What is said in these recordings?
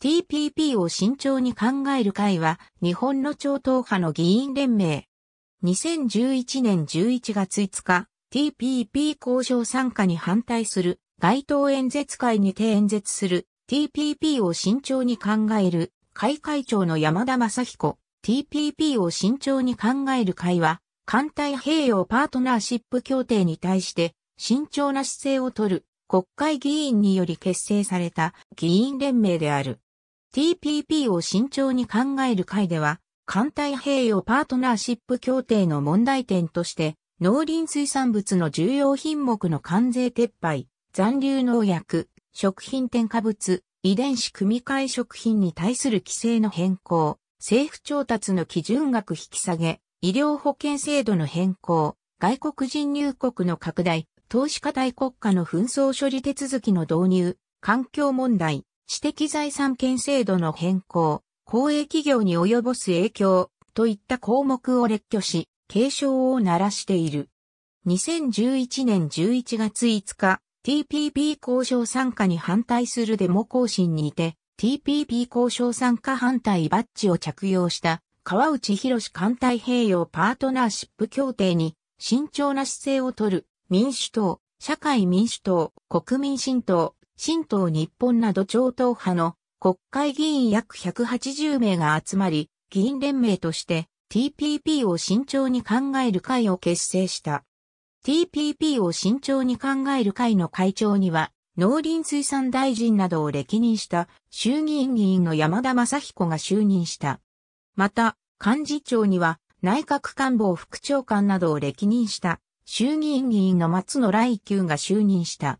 TPP を慎重に考える会は日本の超党派の議員連盟。2011年11月5日、TPP 交渉参加に反対する街頭演説会にて演説する TPP を慎重に考える会会長の山田正彦。TPP を慎重に考える会は、艦隊併用パートナーシップ協定に対して慎重な姿勢をとる国会議員により結成された議員連盟である。TPP を慎重に考える会では、環太平洋パートナーシップ協定の問題点として、農林水産物の重要品目の関税撤廃、残留農薬、食品添加物、遺伝子組み換え食品に対する規制の変更、政府調達の基準額引き下げ、医療保険制度の変更、外国人入国の拡大、投資家大国家の紛争処理手続きの導入、環境問題、知的財産権制度の変更、公営企業に及ぼす影響といった項目を列挙し、警鐘を鳴らしている。2011年11月5日、TPP 交渉参加に反対するデモ行進にて、TPP 交渉参加反対バッジを着用した川内博艦隊平洋パートナーシップ協定に慎重な姿勢をとる民主党、社会民主党、国民新党、新党日本など超党派の国会議員約180名が集まり、議員連盟として TPP を慎重に考える会を結成した。TPP を慎重に考える会の会長には、農林水産大臣などを歴任した衆議院議員の山田正彦が就任した。また、幹事長には内閣官房副長官などを歴任した衆議院議員の松野来久が就任した。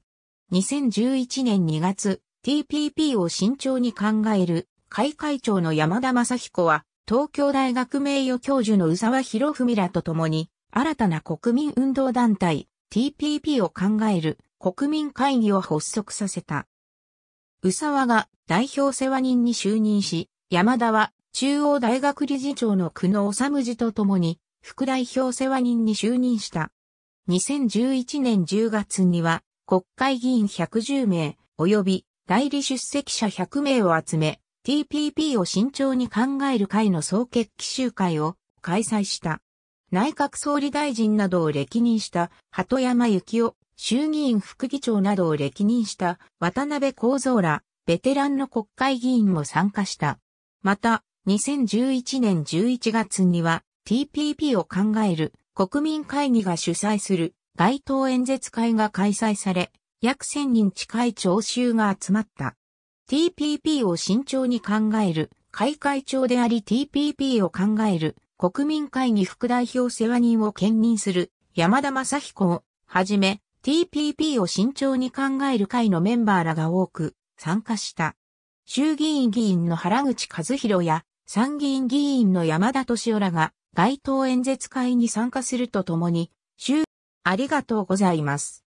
2011年2月、TPP を慎重に考える会会長の山田正彦は、東京大学名誉教授の宇沢博文らと共に、新たな国民運動団体 TPP を考える国民会議を発足させた。宇沢が代表世話人に就任し、山田は中央大学理事長の久野治と共に副代表世話人に就任した。2011年10月には国会議員110名、及び代理出席者100名を集め、TPP を慎重に考える会の総決起集会を開催した。内閣総理大臣などを歴任した鳩山幸夫、衆議院副議長などを歴任した渡辺幸三ら、ベテランの国会議員も参加した。また、2011年11月には TPP を考える国民会議が主催する街頭演説会が開催され、約1000人近い聴衆が集まった。TPP を慎重に考える、開会長であり TPP を考える、国民会議副代表世話人を兼任する、山田正彦を、はじめ、TPP を慎重に考える会のメンバーらが多く、参加した。衆議院議員の原口和弘や、参議院議員の山田敏夫らが、街頭演説会に参加するとともに、ありがとうございます。